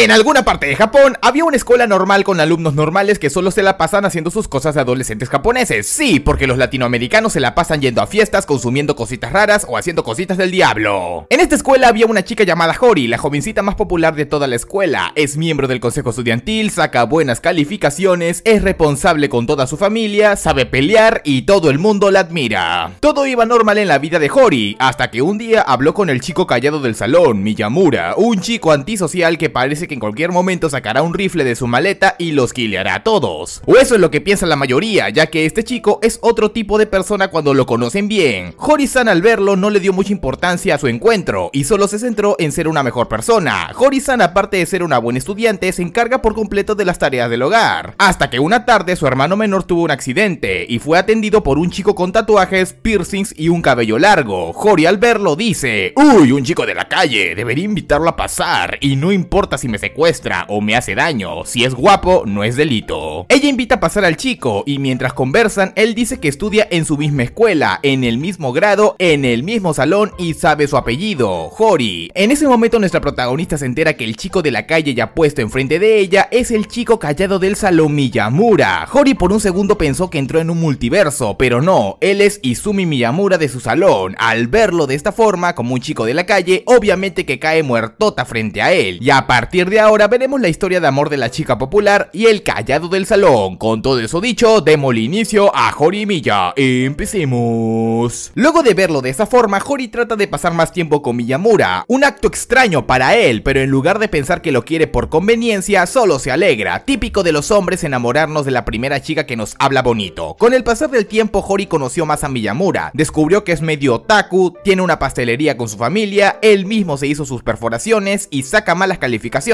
En alguna parte de Japón había una escuela normal con alumnos normales que solo se la pasan haciendo sus cosas de adolescentes japoneses. Sí, porque los latinoamericanos se la pasan yendo a fiestas, consumiendo cositas raras o haciendo cositas del diablo. En esta escuela había una chica llamada Hori, la jovencita más popular de toda la escuela. Es miembro del consejo estudiantil, saca buenas calificaciones, es responsable con toda su familia, sabe pelear y todo el mundo la admira. Todo iba normal en la vida de Hori, hasta que un día habló con el chico callado del salón, Miyamura, un chico antisocial que parece que en cualquier momento sacará un rifle de su maleta y los killeará a todos. O eso es lo que piensa la mayoría, ya que este chico es otro tipo de persona cuando lo conocen bien. hori al verlo no le dio mucha importancia a su encuentro y solo se centró en ser una mejor persona. Hori-san aparte de ser una buena estudiante se encarga por completo de las tareas del hogar. Hasta que una tarde su hermano menor tuvo un accidente y fue atendido por un chico con tatuajes, piercings y un cabello largo. Hori al verlo dice, uy, un chico de la calle, debería invitarlo a pasar y no importa si me secuestra o me hace daño, si es guapo no es delito. Ella invita a pasar al chico y mientras conversan, él dice que estudia en su misma escuela, en el mismo grado, en el mismo salón y sabe su apellido, Hori. En ese momento nuestra protagonista se entera que el chico de la calle ya puesto enfrente de ella es el chico callado del salón Miyamura. Hori por un segundo pensó que entró en un multiverso, pero no, él es Izumi Miyamura de su salón. Al verlo de esta forma, como un chico de la calle, obviamente que cae muertota frente a él. Y a partir partir de ahora veremos la historia de amor de la chica popular y el callado del salón. Con todo eso dicho, démosle inicio a Hori y Milla. Empecemos. Luego de verlo de esa forma, Hori trata de pasar más tiempo con Miyamura. Un acto extraño para él, pero en lugar de pensar que lo quiere por conveniencia, solo se alegra. Típico de los hombres enamorarnos de la primera chica que nos habla bonito. Con el pasar del tiempo, Hori conoció más a Miyamura. Descubrió que es medio otaku, tiene una pastelería con su familia, él mismo se hizo sus perforaciones y saca malas calificaciones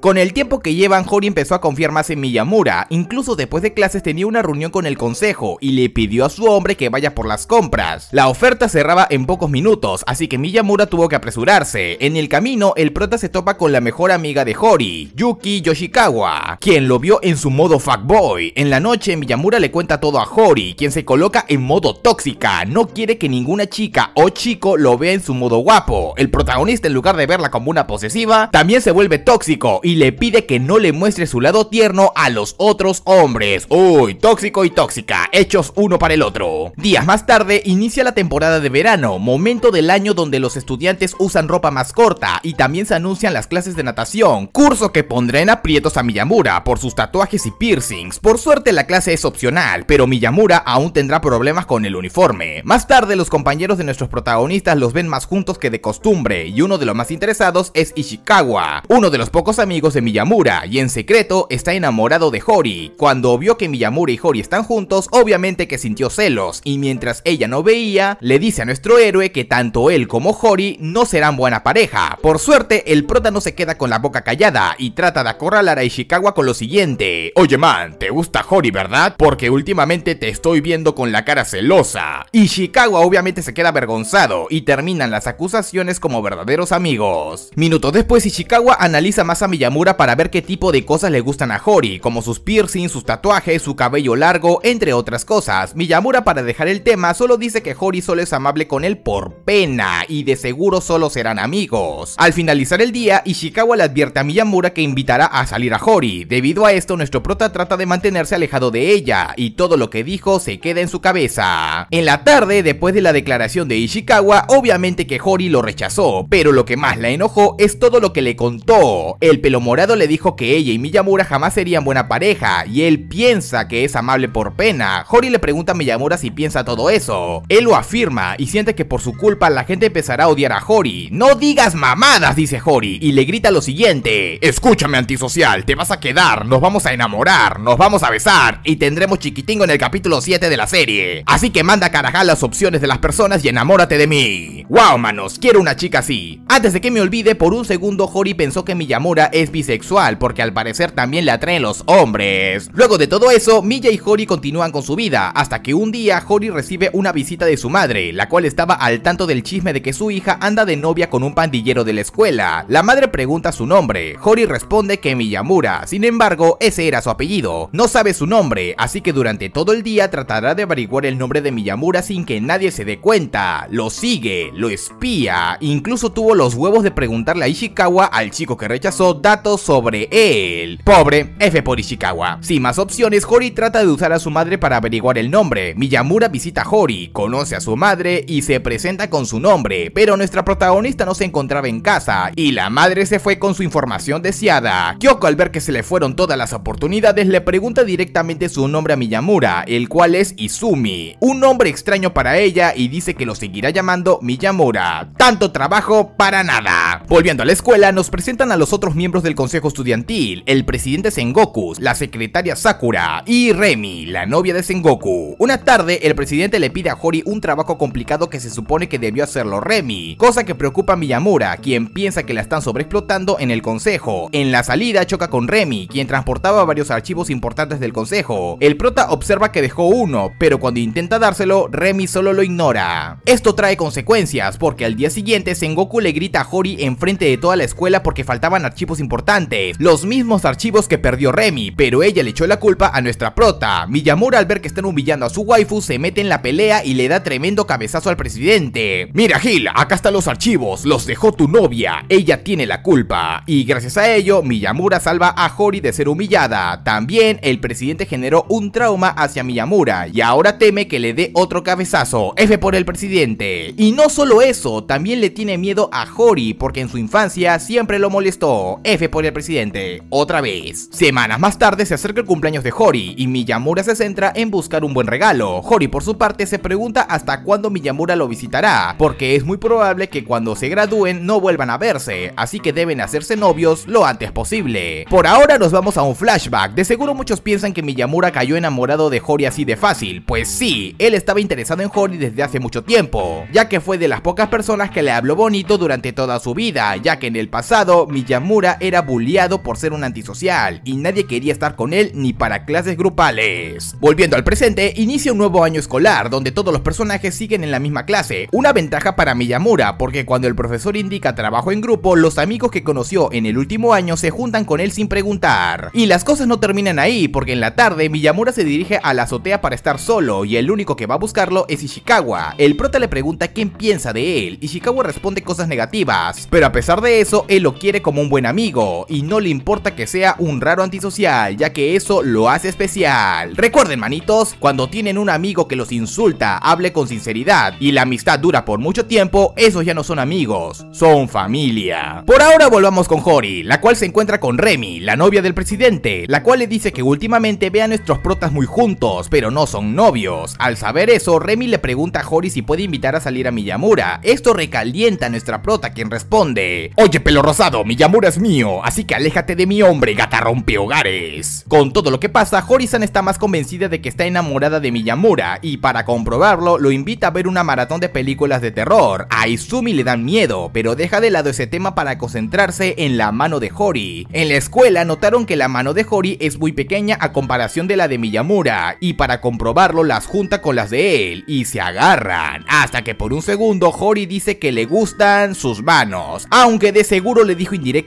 con el tiempo que llevan, Hori empezó a confiar más en Miyamura, incluso después de clases tenía una reunión con el consejo y le pidió a su hombre que vaya por las compras. La oferta cerraba en pocos minutos, así que Miyamura tuvo que apresurarse. En el camino, el prota se topa con la mejor amiga de Hori, Yuki Yoshikawa, quien lo vio en su modo fuckboy. En la noche, Miyamura le cuenta todo a Hori, quien se coloca en modo tóxica, no quiere que ninguna chica o chico lo vea en su modo guapo. El protagonista, en lugar de verla como una posesiva, también se vuelve tóxica y le pide que no le muestre su lado tierno a los otros hombres. Uy, tóxico y tóxica, hechos uno para el otro. Días más tarde inicia la temporada de verano, momento del año donde los estudiantes usan ropa más corta y también se anuncian las clases de natación, curso que pondrá en aprietos a Miyamura por sus tatuajes y piercings. Por suerte la clase es opcional, pero Miyamura aún tendrá problemas con el uniforme. Más tarde los compañeros de nuestros protagonistas los ven más juntos que de costumbre y uno de los más interesados es Ishikawa, uno de los pocos amigos de Miyamura y en secreto está enamorado de Hori. Cuando vio que Miyamura y Hori están juntos, obviamente que sintió celos y mientras ella no veía, le dice a nuestro héroe que tanto él como Hori no serán buena pareja. Por suerte, el prota no se queda con la boca callada y trata de acorralar a Ishikawa con lo siguiente. Oye man, ¿te gusta Hori verdad? Porque últimamente te estoy viendo con la cara celosa. Ishikawa obviamente se queda avergonzado y terminan las acusaciones como verdaderos amigos. Minutos después Ishikawa analiza más a Miyamura para ver qué tipo de cosas le gustan a Hori, como sus piercings, sus tatuajes, su cabello largo, entre otras cosas. Miyamura para dejar el tema solo dice que Hori solo es amable con él por pena, y de seguro solo serán amigos. Al finalizar el día, Ishikawa le advierte a Miyamura que invitará a salir a Hori. Debido a esto, nuestro prota trata de mantenerse alejado de ella, y todo lo que dijo se queda en su cabeza. En la tarde, después de la declaración de Ishikawa, obviamente que Hori lo rechazó, pero lo que más la enojó es todo lo que le contó. El pelo morado le dijo que ella y Miyamura jamás serían buena pareja y él piensa que es amable por pena. Hori le pregunta a Miyamura si piensa todo eso. Él lo afirma y siente que por su culpa la gente empezará a odiar a Hori. No digas mamadas, dice Hori y le grita lo siguiente. Escúchame antisocial, te vas a quedar, nos vamos a enamorar, nos vamos a besar y tendremos chiquitingo en el capítulo 7 de la serie. Así que manda a las opciones de las personas y enamórate de mí. Wow manos, quiero una chica así. Antes de que me olvide, por un segundo Hori pensó que Miyamura Miyamura es bisexual porque al parecer también la atraen los hombres. Luego de todo eso, Miya y Hori continúan con su vida, hasta que un día Hori recibe una visita de su madre, la cual estaba al tanto del chisme de que su hija anda de novia con un pandillero de la escuela. La madre pregunta su nombre, Hori responde que Miyamura, sin embargo ese era su apellido. No sabe su nombre, así que durante todo el día tratará de averiguar el nombre de Miyamura sin que nadie se dé cuenta. Lo sigue, lo espía, incluso tuvo los huevos de preguntarle a Ishikawa al chico que rechazó datos sobre él. Pobre F por Ishikawa. Sin más opciones, Hori trata de usar a su madre para averiguar el nombre. Miyamura visita a Hori, conoce a su madre y se presenta con su nombre, pero nuestra protagonista no se encontraba en casa y la madre se fue con su información deseada. Kyoko al ver que se le fueron todas las oportunidades le pregunta directamente su nombre a Miyamura, el cual es Izumi, un nombre extraño para ella y dice que lo seguirá llamando Miyamura. Tanto trabajo para nada. Volviendo a la escuela, nos presentan a los otros miembros del consejo estudiantil, el presidente Sengoku, la secretaria Sakura y Remy, la novia de Sengoku. Una tarde, el presidente le pide a Hori un trabajo complicado que se supone que debió hacerlo Remy, cosa que preocupa a Miyamura, quien piensa que la están sobreexplotando en el consejo. En la salida choca con Remy, quien transportaba varios archivos importantes del consejo. El prota observa que dejó uno, pero cuando intenta dárselo, Remy solo lo ignora. Esto trae consecuencias, porque al día siguiente Sengoku le grita a Hori enfrente de toda la escuela porque faltaba archivos importantes, los mismos archivos que perdió Remy, pero ella le echó la culpa a nuestra prota. Miyamura al ver que están humillando a su waifu se mete en la pelea y le da tremendo cabezazo al presidente. Mira Gil, acá están los archivos, los dejó tu novia, ella tiene la culpa. Y gracias a ello, Miyamura salva a Hori de ser humillada. También el presidente generó un trauma hacia Miyamura y ahora teme que le dé otro cabezazo. F por el presidente. Y no solo eso, también le tiene miedo a Hori porque en su infancia siempre lo molestó F por el presidente, otra vez. Semanas más tarde se acerca el cumpleaños de Hori y Miyamura se centra en buscar un buen regalo. Hori por su parte se pregunta hasta cuándo Miyamura lo visitará, porque es muy probable que cuando se gradúen no vuelvan a verse, así que deben hacerse novios lo antes posible. Por ahora nos vamos a un flashback, de seguro muchos piensan que Miyamura cayó enamorado de Hori así de fácil, pues sí, él estaba interesado en Hori desde hace mucho tiempo, ya que fue de las pocas personas que le habló bonito durante toda su vida, ya que en el pasado Miyamura Yamura era bulleado por ser un antisocial y nadie quería estar con él ni para clases grupales. Volviendo al presente, inicia un nuevo año escolar donde todos los personajes siguen en la misma clase, una ventaja para Miyamura porque cuando el profesor indica trabajo en grupo, los amigos que conoció en el último año se juntan con él sin preguntar. Y las cosas no terminan ahí porque en la tarde Miyamura se dirige a la azotea para estar solo y el único que va a buscarlo es Ishikawa. El prota le pregunta quién piensa de él, y Ishikawa responde cosas negativas, pero a pesar de eso, él lo quiere como un un buen amigo y no le importa que sea un raro antisocial, ya que eso lo hace especial. Recuerden manitos, cuando tienen un amigo que los insulta, hable con sinceridad y la amistad dura por mucho tiempo, esos ya no son amigos, son familia. Por ahora volvamos con Hori, la cual se encuentra con Remy, la novia del presidente, la cual le dice que últimamente ve a nuestros protas muy juntos, pero no son novios. Al saber eso, Remy le pregunta a Hori si puede invitar a salir a Miyamura. Esto recalienta a nuestra prota quien responde, oye pelo rosado, Miyamura es mío, así que aléjate de mi hombre, gata rompehogares. Con todo lo que pasa, hori está más convencida de que está enamorada de Miyamura y para comprobarlo lo invita a ver una maratón de películas de terror. A Izumi le dan miedo, pero deja de lado ese tema para concentrarse en la mano de Hori. En la escuela notaron que la mano de Hori es muy pequeña a comparación de la de Miyamura y para comprobarlo las junta con las de él y se agarran, hasta que por un segundo Hori dice que le gustan sus manos, aunque de seguro le dijo indirectamente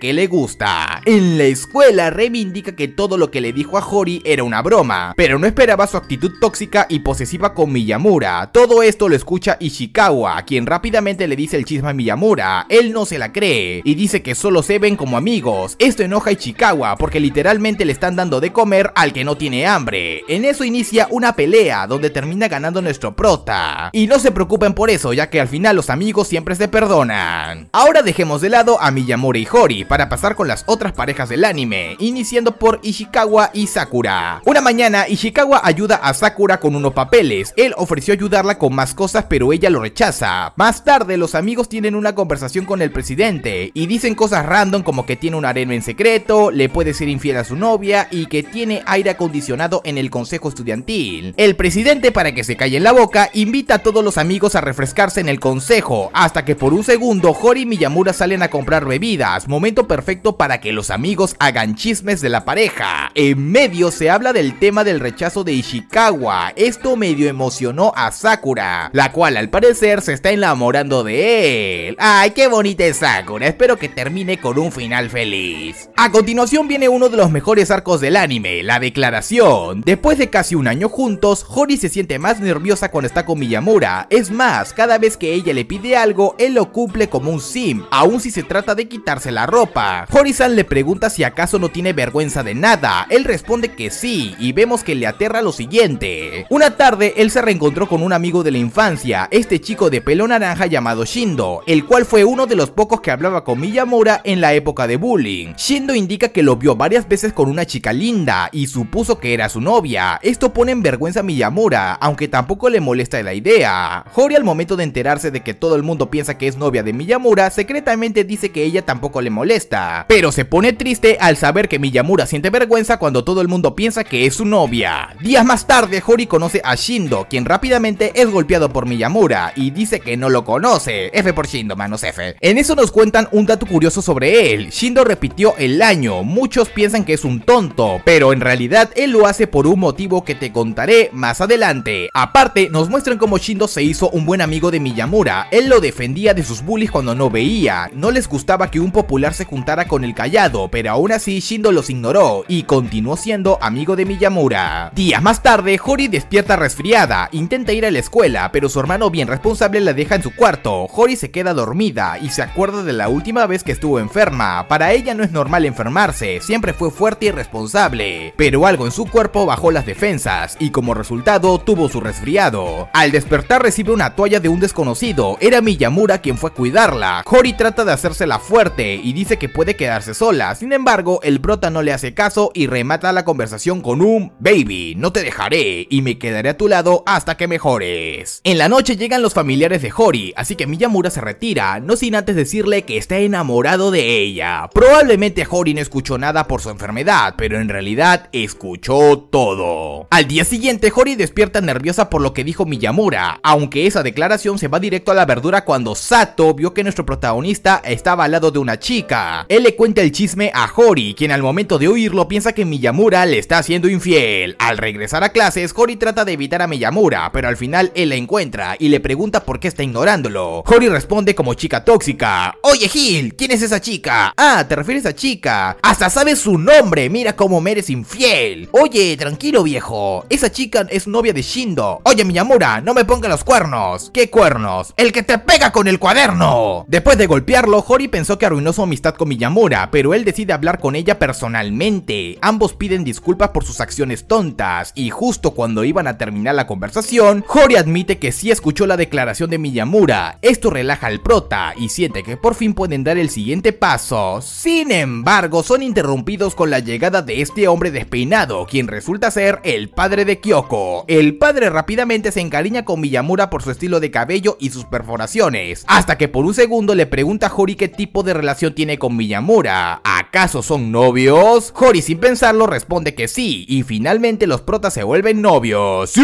que le gusta. En la escuela, reivindica indica que todo lo que le dijo a Hori era una broma, pero no esperaba su actitud tóxica y posesiva con Miyamura. Todo esto lo escucha Ishikawa, quien rápidamente le dice el chisme a Miyamura. Él no se la cree y dice que solo se ven como amigos. Esto enoja a Ishikawa porque literalmente le están dando de comer al que no tiene hambre. En eso inicia una pelea donde termina ganando nuestro prota. Y no se preocupen por eso, ya que al final los amigos siempre se perdonan. Ahora dejemos de lado a Miyamura Hori para pasar con las otras parejas del anime, iniciando por Ishikawa y Sakura. Una mañana, Ishikawa ayuda a Sakura con unos papeles, él ofreció ayudarla con más cosas pero ella lo rechaza. Más tarde, los amigos tienen una conversación con el presidente y dicen cosas random como que tiene un areno en secreto, le puede ser infiel a su novia y que tiene aire acondicionado en el consejo estudiantil. El presidente, para que se calle en la boca, invita a todos los amigos a refrescarse en el consejo, hasta que por un segundo Hori y Miyamura salen a comprar bebidas momento perfecto para que los amigos hagan chismes de la pareja. En medio se habla del tema del rechazo de Ishikawa, esto medio emocionó a Sakura, la cual al parecer se está enamorando de él. ¡Ay, qué bonita es Sakura! Espero que termine con un final feliz. A continuación viene uno de los mejores arcos del anime, la declaración. Después de casi un año juntos, Hori se siente más nerviosa cuando está con Miyamura. Es más, cada vez que ella le pide algo, él lo cumple como un sim, aun si se trata de quitarse la ropa. hori le pregunta si acaso no tiene vergüenza de nada, él responde que sí y vemos que le aterra lo siguiente. Una tarde él se reencontró con un amigo de la infancia, este chico de pelo naranja llamado Shindo, el cual fue uno de los pocos que hablaba con Miyamura en la época de bullying. Shindo indica que lo vio varias veces con una chica linda y supuso que era su novia, esto pone en vergüenza a Miyamura, aunque tampoco le molesta la idea. Hori al momento de enterarse de que todo el mundo piensa que es novia de Miyamura, secretamente dice que ella tampoco le molesta, pero se pone triste al saber que Miyamura siente vergüenza cuando todo el mundo piensa que es su novia. Días más tarde, Hori conoce a Shindo, quien rápidamente es golpeado por Miyamura y dice que no lo conoce. F por Shindo, manos F. En eso nos cuentan un dato curioso sobre él. Shindo repitió el año, muchos piensan que es un tonto, pero en realidad él lo hace por un motivo que te contaré más adelante. Aparte, nos muestran cómo Shindo se hizo un buen amigo de Miyamura, él lo defendía de sus bullies cuando no veía, no les gustaba que un popular se juntara con el callado, pero aún así Shindo los ignoró y continuó siendo amigo de Miyamura. Días más tarde, Hori despierta resfriada, intenta ir a la escuela, pero su hermano bien responsable la deja en su cuarto. Hori se queda dormida y se acuerda de la última vez que estuvo enferma. Para ella no es normal enfermarse, siempre fue fuerte y responsable, pero algo en su cuerpo bajó las defensas y como resultado tuvo su resfriado. Al despertar recibe una toalla de un desconocido, era Miyamura quien fue a cuidarla. Hori trata de hacerse la fuerte y dice que puede quedarse sola. Sin embargo, el brota no le hace caso y remata la conversación con un Baby, no te dejaré y me quedaré a tu lado hasta que mejores. En la noche llegan los familiares de Hori, así que Miyamura se retira, no sin antes decirle que está enamorado de ella. Probablemente Hori no escuchó nada por su enfermedad, pero en realidad escuchó todo. Al día siguiente, Hori despierta nerviosa por lo que dijo Miyamura, aunque esa declaración se va directo a la verdura cuando Sato vio que nuestro protagonista estaba al lado de una chica. Él le cuenta el chisme a Hori, quien al momento de oírlo piensa que Miyamura le está haciendo infiel. Al regresar a clases, Hori trata de evitar a Miyamura, pero al final él la encuentra y le pregunta por qué está ignorándolo. Hori responde como chica tóxica. Oye Gil, ¿quién es esa chica? Ah, te refieres a chica. Hasta sabes su nombre, mira cómo me eres infiel. Oye, tranquilo viejo, esa chica es novia de Shindo. Oye Miyamura, no me ponga los cuernos. ¿Qué cuernos? El que te pega con el cuaderno. Después de golpearlo, Hori pensó que arruinó su amistad con Miyamura, pero él decide hablar con ella personalmente. Ambos piden disculpas por sus acciones tontas, y justo cuando iban a terminar la conversación, Hori admite que sí escuchó la declaración de Miyamura. Esto relaja al prota, y siente que por fin pueden dar el siguiente paso. Sin embargo, son interrumpidos con la llegada de este hombre despeinado, quien resulta ser el padre de Kyoko. El padre rápidamente se encariña con Miyamura por su estilo de cabello y sus perforaciones, hasta que por un segundo le pregunta a Hori qué tipo de relación tiene con Miyamura? ¿Acaso son novios? Hori sin pensarlo responde que sí, y finalmente los protas se vuelven novios. ¡Sí!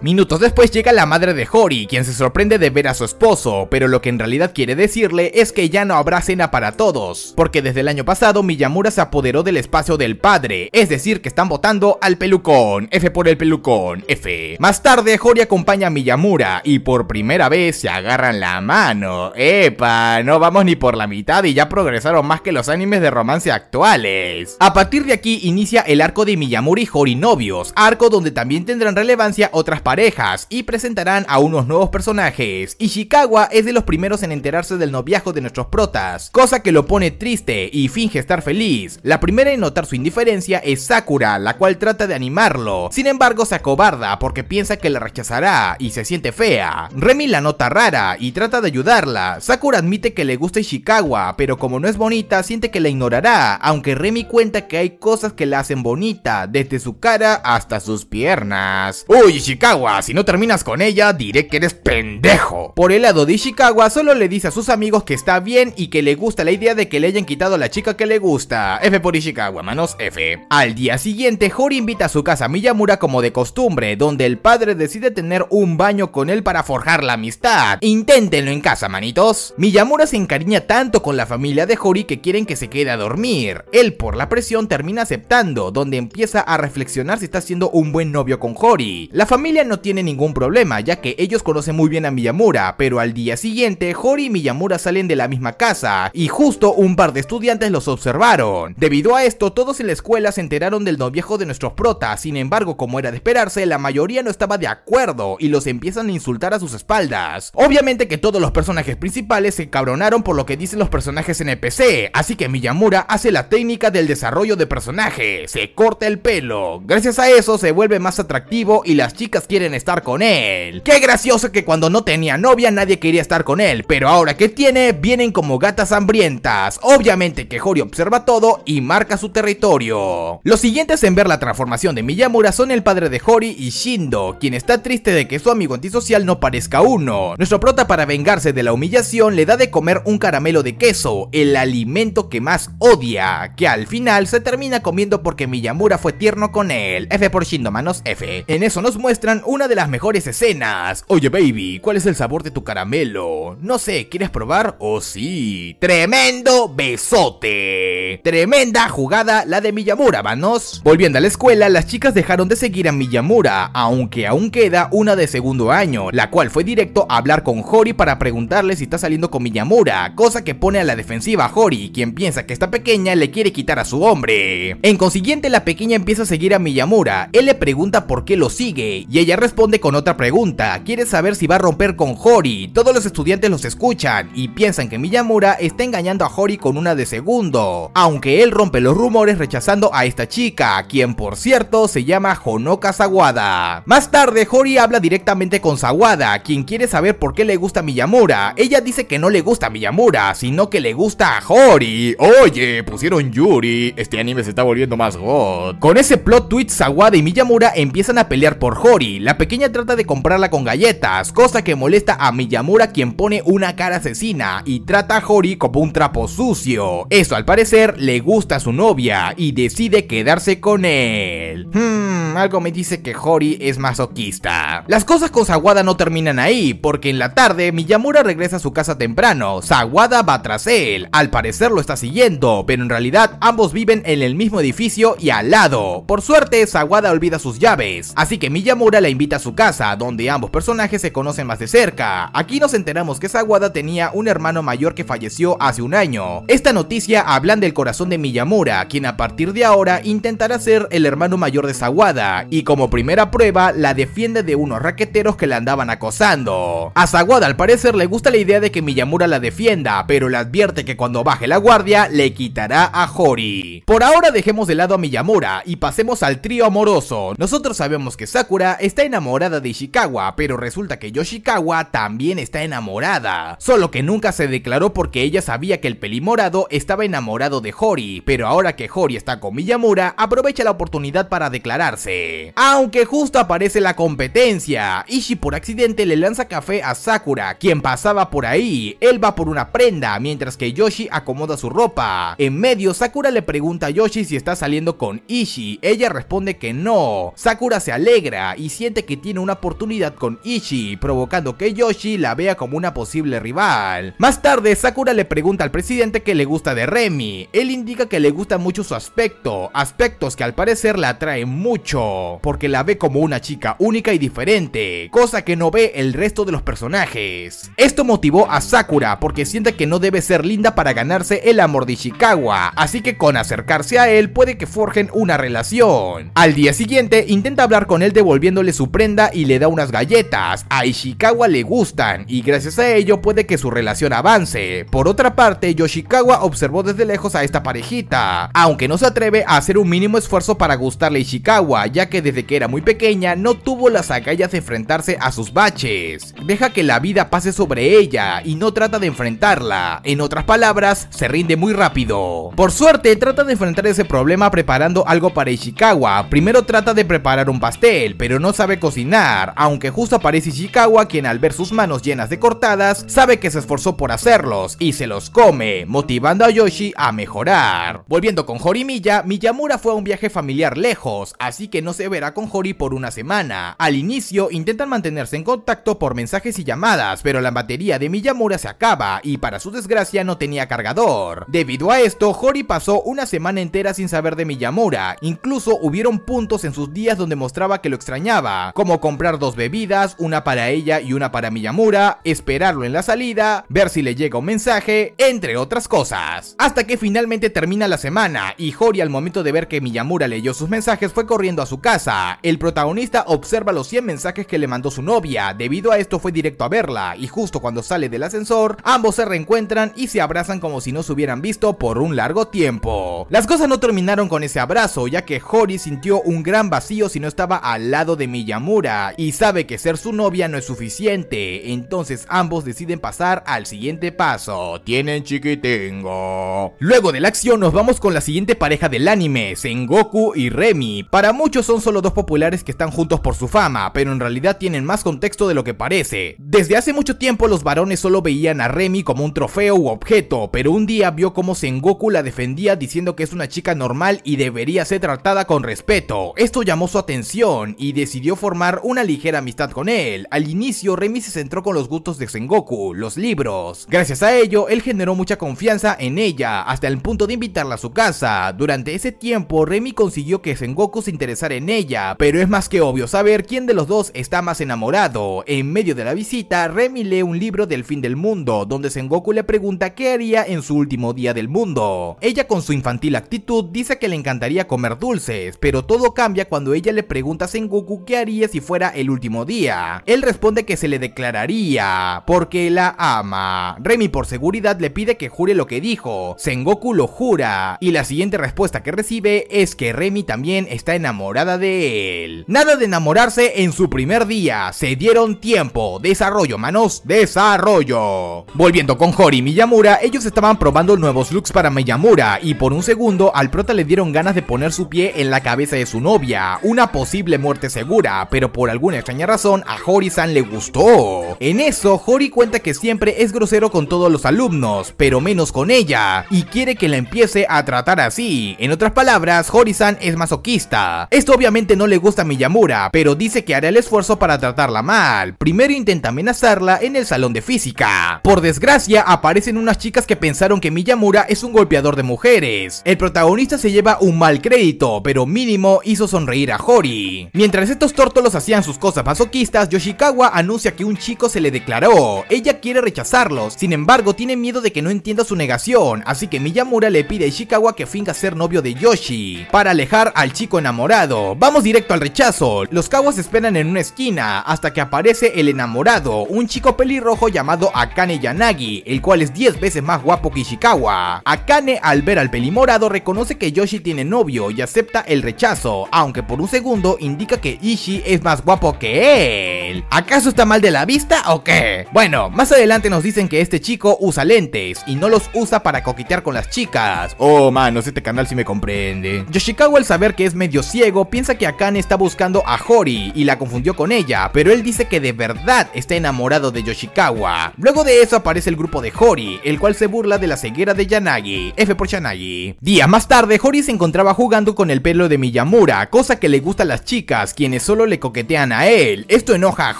Minutos después llega la madre de Hori, quien se sorprende de ver a su esposo, pero lo que en realidad quiere decirle es que ya no habrá cena para todos, porque desde el año pasado Miyamura se apoderó del espacio del padre, es decir que están votando al pelucón, F por el pelucón, F. Más tarde Hori acompaña a Miyamura y por primera vez se agarran la mano, epa, no vamos ni por la mitad y ya progresaron más que los animes de romance actuales. A partir de aquí inicia el arco de Miyamuri y Novios arco donde también tendrán relevancia otras parejas y presentarán a unos nuevos personajes. Ishikawa es de los primeros en enterarse del noviazgo de nuestros protas, cosa que lo pone triste y finge estar feliz. La primera en notar su indiferencia es Sakura, la cual trata de animarlo. Sin embargo, se acobarda porque piensa que la rechazará y se siente fea. Remy la nota rara y trata de ayudarla. Sakura admite que le gusta Ishikawa pero como no es bonita, siente que la ignorará, aunque Remy cuenta que hay cosas que la hacen bonita, desde su cara hasta sus piernas. Uy, Ishikawa, si no terminas con ella, diré que eres pendejo. Por el lado de Ishikawa, solo le dice a sus amigos que está bien y que le gusta la idea de que le hayan quitado a la chica que le gusta. F por Ishikawa, manos F. Al día siguiente, Hori invita a su casa a Miyamura como de costumbre, donde el padre decide tener un baño con él para forjar la amistad. Inténtenlo en casa, manitos. Miyamura se encariña tanto con la familia de Hori que quieren que se quede a dormir. Él por la presión termina aceptando, donde empieza a reflexionar si está siendo un buen novio con Hori. La familia no tiene ningún problema, ya que ellos conocen muy bien a Miyamura, pero al día siguiente Hori y Miyamura salen de la misma casa, y justo un par de estudiantes los observaron. Debido a esto, todos en la escuela se enteraron del noviejo de nuestros protas, sin embargo, como era de esperarse, la mayoría no estaba de acuerdo, y los empiezan a insultar a sus espaldas. Obviamente que todos los personajes principales se cabronaron por lo que dicen los personajes en NPC, e así que Miyamura hace la técnica del desarrollo de personajes se corta el pelo, gracias a eso se vuelve más atractivo y las chicas quieren estar con él. Qué gracioso que cuando no tenía novia nadie quería estar con él, pero ahora que tiene, vienen como gatas hambrientas. Obviamente que Hori observa todo y marca su territorio. Los siguientes en ver la transformación de Miyamura son el padre de Hori y Shindo, quien está triste de que su amigo antisocial no parezca uno. Nuestro prota para vengarse de la humillación le da de comer un caramelo de eso, el alimento que más odia, que al final se termina comiendo porque Miyamura fue tierno con él. F por Shindomanos, F. En eso nos muestran una de las mejores escenas. Oye baby, ¿cuál es el sabor de tu caramelo? No sé, ¿quieres probar? O oh, sí. Tremendo besote. Tremenda jugada la de Miyamura, manos. Volviendo a la escuela, las chicas dejaron de seguir a Miyamura, aunque aún queda una de segundo año, la cual fue directo a hablar con Hori para preguntarle si está saliendo con Miyamura, cosa que pone a la defensiva a Hori, quien piensa que esta pequeña le quiere quitar a su hombre. En consiguiente, la pequeña empieza a seguir a Miyamura. Él le pregunta por qué lo sigue, y ella responde con otra pregunta. Quiere saber si va a romper con Hori. Todos los estudiantes los escuchan y piensan que Miyamura está engañando a Hori con una de segundo. Aunque él rompe los rumores rechazando a esta chica, quien por cierto se llama Honoka Sawada. Más tarde, Hori habla directamente con Sawada, quien quiere saber por qué le gusta Miyamura. Ella dice que no le gusta Miyamura, sino que le gusta a Hori. Oye, pusieron Yuri. Este anime se está volviendo más god. Con ese plot twist, Sawada y Miyamura empiezan a pelear por Hori. La pequeña trata de comprarla con galletas, cosa que molesta a Miyamura quien pone una cara asesina y trata a Hori como un trapo sucio. Eso al parecer le gusta a su novia y decide quedarse con él. Hmm, algo me dice que Hori es masoquista. Las cosas con Sawada no terminan ahí, porque en la tarde Miyamura regresa a su casa temprano. Sawada va a él. Al parecer lo está siguiendo, pero en realidad ambos viven en el mismo edificio y al lado. Por suerte, Sawada olvida sus llaves, así que Miyamura la invita a su casa, donde ambos personajes se conocen más de cerca. Aquí nos enteramos que Sawada tenía un hermano mayor que falleció hace un año. Esta noticia hablan del corazón de Miyamura, quien a partir de ahora intentará ser el hermano mayor de Sawada, y como primera prueba la defiende de unos raqueteros que la andaban acosando. A Sawada al parecer le gusta la idea de que Miyamura la defienda, pero la advierte que cuando baje la guardia le quitará a Hori. Por ahora dejemos de lado a Miyamura y pasemos al trío amoroso. Nosotros sabemos que Sakura está enamorada de Ishikawa, pero resulta que Yoshikawa también está enamorada. Solo que nunca se declaró porque ella sabía que el pelimorado estaba enamorado de Hori, pero ahora que Hori está con Miyamura, aprovecha la oportunidad para declararse. Aunque justo aparece la competencia, Ishi por accidente le lanza café a Sakura, quien pasaba por ahí. Él va por una prenda, mientras que Yoshi acomoda su ropa. En medio, Sakura le pregunta a Yoshi si está saliendo con Ishi, ella responde que no. Sakura se alegra y siente que tiene una oportunidad con Ishi, provocando que Yoshi la vea como una posible rival. Más tarde, Sakura le pregunta al presidente que le gusta de Remy, él indica que le gusta mucho su aspecto, aspectos que al parecer la atraen mucho, porque la ve como una chica única y diferente, cosa que no ve el resto de los personajes. Esto motivó a Sakura porque siente que no debe ser linda para ganarse el amor de Ishikawa, así que con acercarse a él puede que forjen una relación. Al día siguiente intenta hablar con él devolviéndole su prenda y le da unas galletas, a Ishikawa le gustan y gracias a ello puede que su relación avance. Por otra parte, Yoshikawa observó desde lejos a esta parejita, aunque no se atreve a hacer un mínimo esfuerzo para gustarle a Ishikawa, ya que desde que era muy pequeña no tuvo las agallas de enfrentarse a sus baches. Deja que la vida pase sobre ella y no trata de enfrentarla. En otras palabras, se rinde muy rápido. Por suerte, trata de enfrentar ese problema preparando algo para Ishikawa. Primero trata de preparar un pastel, pero no sabe cocinar, aunque justo aparece Ishikawa quien al ver sus manos llenas de cortadas, sabe que se esforzó por hacerlos y se los come, motivando a Yoshi a mejorar. Volviendo con Horimiya, Miyamura fue a un viaje familiar lejos, así que no se verá con Hori por una semana. Al inicio intentan mantenerse en contacto por mensajes y llamadas, pero la batería de Miyamura se acaba y para su desgracia ya no tenía cargador. Debido a esto, Hori pasó una semana entera sin saber de Miyamura, incluso hubieron puntos en sus días donde mostraba que lo extrañaba, como comprar dos bebidas, una para ella y una para Miyamura, esperarlo en la salida, ver si le llega un mensaje, entre otras cosas. Hasta que finalmente termina la semana y Hori al momento de ver que Miyamura leyó sus mensajes fue corriendo a su casa. El protagonista observa los 100 mensajes que le mandó su novia, debido a esto fue directo a verla y justo cuando sale del ascensor, ambos se reencuentran y se abrazan como si no se hubieran visto por un largo tiempo. Las cosas no terminaron con ese abrazo, ya que Hori sintió un gran vacío si no estaba al lado de Miyamura y sabe que ser su novia no es suficiente, entonces ambos deciden pasar al siguiente paso. Tienen chiquitingo. Luego de la acción nos vamos con la siguiente pareja del anime, Sengoku y Remy. Para muchos son solo dos populares que están juntos por su fama, pero en realidad tienen más contexto de lo que parece. Desde hace mucho tiempo los varones solo veían a Remi como un trofeo objeto, pero un día vio cómo Sengoku la defendía diciendo que es una chica normal y debería ser tratada con respeto. Esto llamó su atención y decidió formar una ligera amistad con él. Al inicio, Remy se centró con los gustos de Sengoku, los libros. Gracias a ello, él generó mucha confianza en ella, hasta el punto de invitarla a su casa. Durante ese tiempo, Remy consiguió que Sengoku se interesara en ella, pero es más que obvio saber quién de los dos está más enamorado. En medio de la visita, Remy lee un libro del fin del mundo, donde Sengoku le pregunta qué haría en su último día del mundo. Ella con su infantil actitud dice que le encantaría comer dulces, pero todo cambia cuando ella le pregunta a Sengoku qué haría si fuera el último día. Él responde que se le declararía, porque la ama. Remi por seguridad le pide que jure lo que dijo, Sengoku lo jura, y la siguiente respuesta que recibe es que Remy también está enamorada de él. Nada de enamorarse en su primer día, se dieron tiempo, desarrollo manos, desarrollo. Volviendo con Horimi Miyamura, ellos estaban probando nuevos looks para Miyamura y por un segundo al prota le dieron ganas de poner su pie en la cabeza de su novia, una posible muerte segura, pero por alguna extraña razón a Hori-san le gustó. En eso, Hori cuenta que siempre es grosero con todos los alumnos, pero menos con ella, y quiere que la empiece a tratar así. En otras palabras, Hori-san es masoquista. Esto obviamente no le gusta a Miyamura, pero dice que hará el esfuerzo para tratarla mal. Primero intenta amenazarla en el salón de física. Por desgracia, aparece en unas chicas que pensaron que Miyamura es un golpeador de mujeres. El protagonista se lleva un mal crédito, pero mínimo hizo sonreír a Hori. Mientras estos tórtolos hacían sus cosas masoquistas, Yoshikawa anuncia que un chico se le declaró. Ella quiere rechazarlos, sin embargo tiene miedo de que no entienda su negación, así que Miyamura le pide a Ishikawa que finca ser novio de Yoshi, para alejar al chico enamorado. Vamos directo al rechazo, los kawas esperan en una esquina, hasta que aparece el enamorado, un chico pelirrojo llamado Akane Yanagi, el cual es 10 veces más guapo que Ishikawa. Akane al ver al pelimorado reconoce que Yoshi tiene novio y acepta el rechazo, aunque por un segundo indica que Ishi es más guapo que él. ¿Acaso está mal de la vista o qué? Bueno, más adelante nos dicen que este chico usa lentes y no los usa para coquetear con las chicas. Oh, manos, este canal sí me comprende. Yoshikawa al saber que es medio ciego piensa que Akane está buscando a Hori y la confundió con ella, pero él dice que de verdad está enamorado de Yoshikawa. Luego de eso aparece el grupo de Hori el cual se burla de la ceguera de Yanagi, F por Yanagi. Días más tarde, Hori se encontraba jugando con el pelo de Miyamura, cosa que le gusta a las chicas, quienes solo le coquetean a él. Esto enoja a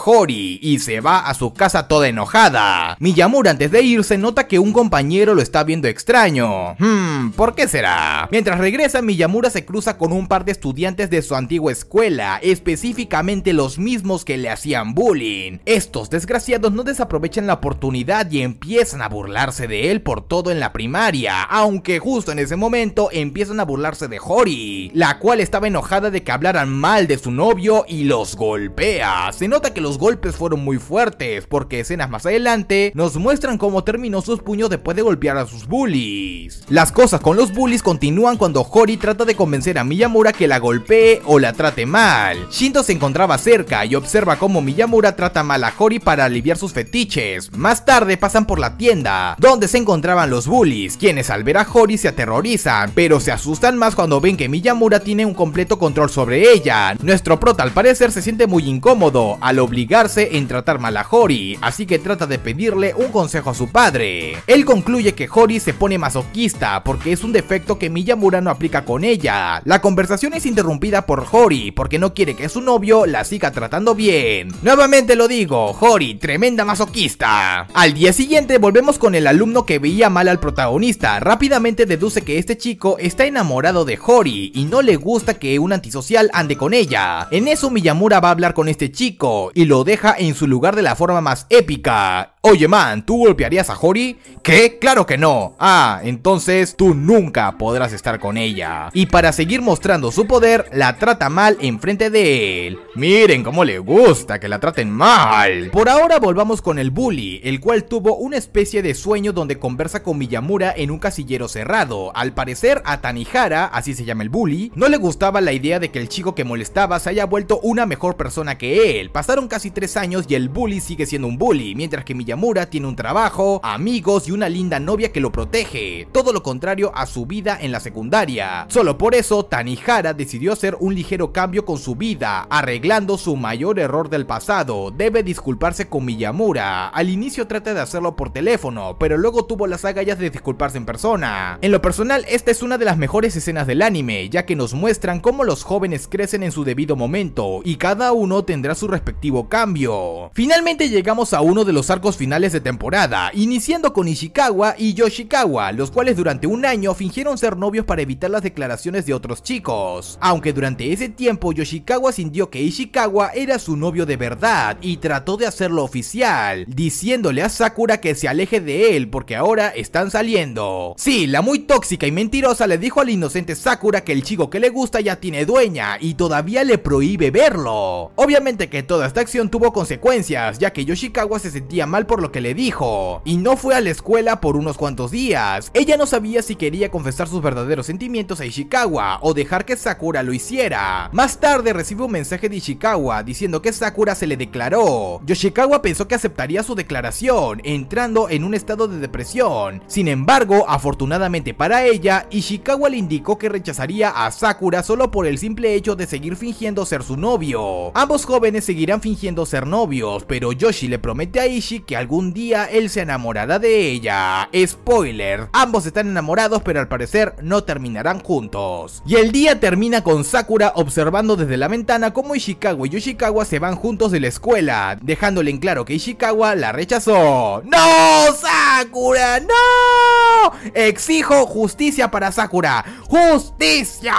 Hori y se va a su casa toda enojada. Miyamura antes de irse nota que un compañero lo está viendo extraño. Hmm, ¿por qué será? Mientras regresa, Miyamura se cruza con un par de estudiantes de su antigua escuela, específicamente los mismos que le hacían bullying. Estos desgraciados no desaprovechan la oportunidad y empiezan a burlar burlarse de él por todo en la primaria, aunque justo en ese momento empiezan a burlarse de Hori, la cual estaba enojada de que hablaran mal de su novio y los golpea. Se nota que los golpes fueron muy fuertes, porque escenas más adelante nos muestran cómo terminó sus puños después de golpear a sus bullies. Las cosas con los bullies continúan cuando Hori trata de convencer a Miyamura que la golpee o la trate mal. Shinto se encontraba cerca y observa cómo Miyamura trata mal a Hori para aliviar sus fetiches. Más tarde pasan por la tienda donde se encontraban los bullies, quienes al ver a Hori se aterrorizan, pero se asustan más cuando ven que Miyamura tiene un completo control sobre ella. Nuestro prota al parecer se siente muy incómodo al obligarse en tratar mal a Hori, así que trata de pedirle un consejo a su padre. Él concluye que Hori se pone masoquista porque es un defecto que Miyamura no aplica con ella. La conversación es interrumpida por Hori porque no quiere que su novio la siga tratando bien. Nuevamente lo digo, Hori, tremenda masoquista. Al día siguiente volvemos con con el alumno que veía mal al protagonista. Rápidamente deduce que este chico está enamorado de Hori y no le gusta que un antisocial ande con ella. En eso Miyamura va a hablar con este chico y lo deja en su lugar de la forma más épica. Oye man, ¿tú golpearías a Hori? ¿Qué? Claro que no. Ah, entonces tú nunca podrás estar con ella. Y para seguir mostrando su poder, la trata mal enfrente de él. Miren cómo le gusta que la traten mal. Por ahora volvamos con el bully, el cual tuvo una especie de Sueño donde conversa con Miyamura en un casillero cerrado. Al parecer, a Tanihara, así se llama el bully, no le gustaba la idea de que el chico que molestaba se haya vuelto una mejor persona que él. Pasaron casi tres años y el bully sigue siendo un bully, mientras que Miyamura tiene un trabajo, amigos y una linda novia que lo protege. Todo lo contrario a su vida en la secundaria. Solo por eso, Tanihara decidió hacer un ligero cambio con su vida, arreglando su mayor error del pasado. Debe disculparse con Miyamura. Al inicio trata de hacerlo por teléfono, pero luego tuvo las agallas de disculparse en persona. En lo personal, esta es una de las mejores escenas del anime, ya que nos muestran cómo los jóvenes crecen en su debido momento, y cada uno tendrá su respectivo cambio. Finalmente llegamos a uno de los arcos finales de temporada, iniciando con Ishikawa y Yoshikawa, los cuales durante un año fingieron ser novios para evitar las declaraciones de otros chicos. Aunque durante ese tiempo Yoshikawa sintió que Ishikawa era su novio de verdad, y trató de hacerlo oficial, diciéndole a Sakura que se aleje de él porque ahora están saliendo. Sí, la muy tóxica y mentirosa le dijo al inocente Sakura que el chico que le gusta ya tiene dueña y todavía le prohíbe verlo. Obviamente que toda esta acción tuvo consecuencias, ya que Yoshikawa se sentía mal por lo que le dijo, y no fue a la escuela por unos cuantos días. Ella no sabía si quería confesar sus verdaderos sentimientos a Ishikawa o dejar que Sakura lo hiciera. Más tarde recibe un mensaje de Ishikawa diciendo que Sakura se le declaró. Yoshikawa pensó que aceptaría su declaración, entrando en un estado de depresión. Sin embargo, afortunadamente para ella, Ishikawa le indicó que rechazaría a Sakura solo por el simple hecho de seguir fingiendo ser su novio. Ambos jóvenes seguirán fingiendo ser novios, pero Yoshi le promete a Ishi que algún día él se enamorará de ella. Spoiler, ambos están enamorados pero al parecer no terminarán juntos. Y el día termina con Sakura observando desde la ventana cómo Ishikawa y Yoshikawa se van juntos de la escuela, dejándole en claro que Ishikawa la rechazó. ¡No! Sakura. ¡No! Exijo justicia para Sakura. ¡Justicia!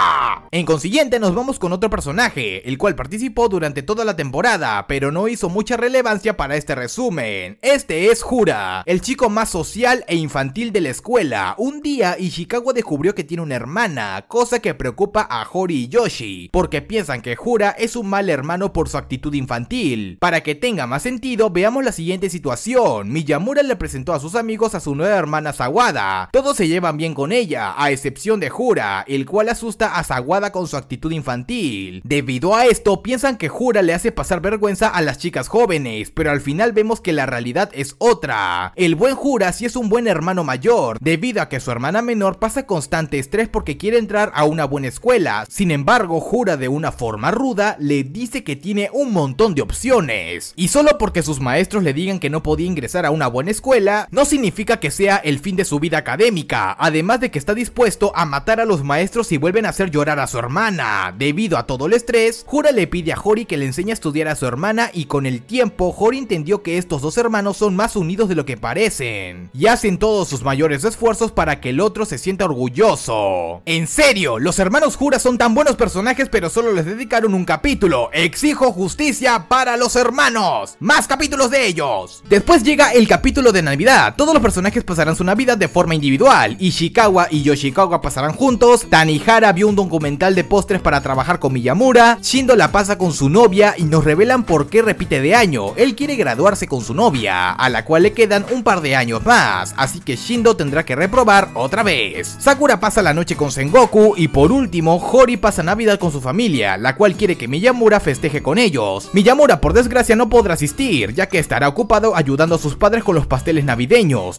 En consiguiente nos vamos con otro personaje, el cual participó durante toda la temporada, pero no hizo mucha relevancia para este resumen. Este es Jura, el chico más social e infantil de la escuela. Un día Ishikawa descubrió que tiene una hermana, cosa que preocupa a Hori y Yoshi, porque piensan que Jura es un mal hermano por su actitud infantil. Para que tenga más sentido, veamos la siguiente situación. Miyamura le presentó a a sus amigos a su nueva hermana Zaguada... Todos se llevan bien con ella, a excepción de Jura, el cual asusta a Zaguada con su actitud infantil. Debido a esto, piensan que Jura le hace pasar vergüenza a las chicas jóvenes, pero al final vemos que la realidad es otra. El buen Jura sí es un buen hermano mayor, debido a que su hermana menor pasa constante estrés porque quiere entrar a una buena escuela. Sin embargo, Jura de una forma ruda le dice que tiene un montón de opciones. Y solo porque sus maestros le digan que no podía ingresar a una buena escuela, no significa que sea el fin de su vida académica, además de que está dispuesto a matar a los maestros si vuelven a hacer llorar a su hermana. Debido a todo el estrés, Jura le pide a Hori que le enseñe a estudiar a su hermana y con el tiempo Hori entendió que estos dos hermanos son más unidos de lo que parecen y hacen todos sus mayores esfuerzos para que el otro se sienta orgulloso. En serio, los hermanos Jura son tan buenos personajes pero solo les dedicaron un capítulo. Exijo justicia para los hermanos. Más capítulos de ellos. Después llega el capítulo de Navidad todos los personajes pasarán su Navidad de forma individual. Ishikawa y Yoshikawa pasarán juntos. Tanihara vio un documental de postres para trabajar con Miyamura. Shindo la pasa con su novia y nos revelan por qué repite de año. Él quiere graduarse con su novia, a la cual le quedan un par de años más, así que Shindo tendrá que reprobar otra vez. Sakura pasa la noche con Sengoku y por último, Hori pasa Navidad con su familia, la cual quiere que Miyamura festeje con ellos. Miyamura por desgracia no podrá asistir, ya que estará ocupado ayudando a sus padres con los pasteles navideños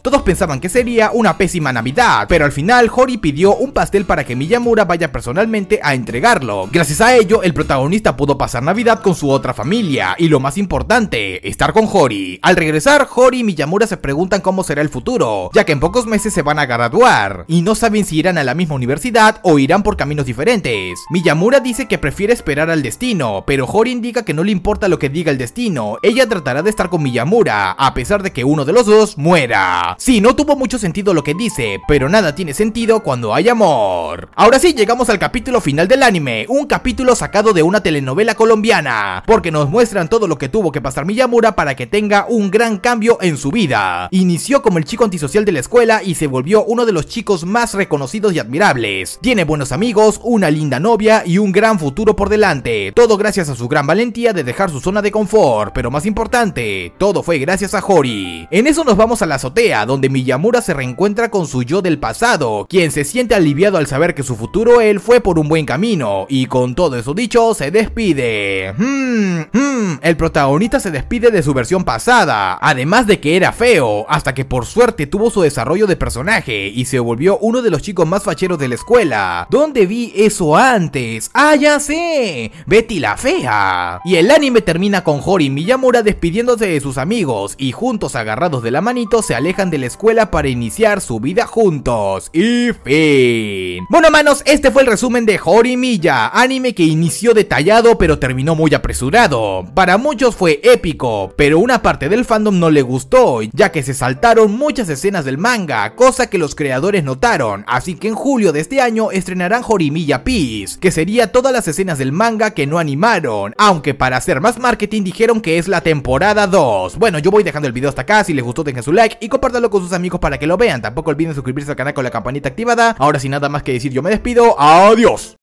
todos pensaban que sería una pésima Navidad, pero al final Hori pidió un pastel para que Miyamura vaya personalmente a entregarlo. Gracias a ello, el protagonista pudo pasar Navidad con su otra familia, y lo más importante, estar con Hori. Al regresar, Hori y Miyamura se preguntan cómo será el futuro, ya que en pocos meses se van a graduar, y no saben si irán a la misma universidad o irán por caminos diferentes. Miyamura dice que prefiere esperar al destino, pero Hori indica que no le importa lo que diga el destino, ella tratará de estar con Miyamura, a pesar de que uno de los dos muere. Sí, no tuvo mucho sentido lo que dice, pero nada tiene sentido cuando hay amor. Ahora sí, llegamos al capítulo final del anime, un capítulo sacado de una telenovela colombiana, porque nos muestran todo lo que tuvo que pasar Miyamura para que tenga un gran cambio en su vida. Inició como el chico antisocial de la escuela y se volvió uno de los chicos más reconocidos y admirables. Tiene buenos amigos, una linda novia y un gran futuro por delante, todo gracias a su gran valentía de dejar su zona de confort, pero más importante, todo fue gracias a Hori. En eso nos vamos a la azotea, donde Miyamura se reencuentra con su yo del pasado, quien se siente aliviado al saber que su futuro él fue por un buen camino, y con todo eso dicho, se despide. Hmm, hmm. el protagonista se despide de su versión pasada, además de que era feo, hasta que por suerte tuvo su desarrollo de personaje y se volvió uno de los chicos más facheros de la escuela. ¿Dónde vi eso antes? ¡Ah, ya sé! Betty la fea. Y el anime termina con Hori Miyamura despidiéndose de sus amigos y juntos agarrados de la manita se alejan de la escuela para iniciar su vida juntos. Y fin. Bueno, manos, este fue el resumen de Horimiya, anime que inició detallado pero terminó muy apresurado. Para muchos fue épico, pero una parte del fandom no le gustó, ya que se saltaron muchas escenas del manga, cosa que los creadores notaron, así que en julio de este año estrenarán Horimiya Peace, que sería todas las escenas del manga que no animaron, aunque para hacer más marketing dijeron que es la temporada 2. Bueno, yo voy dejando el video hasta acá, si les gustó dejen su like y compártalo con sus amigos para que lo vean. Tampoco olviden suscribirse al canal con la campanita activada. Ahora sin nada más que decir, yo me despido. Adiós.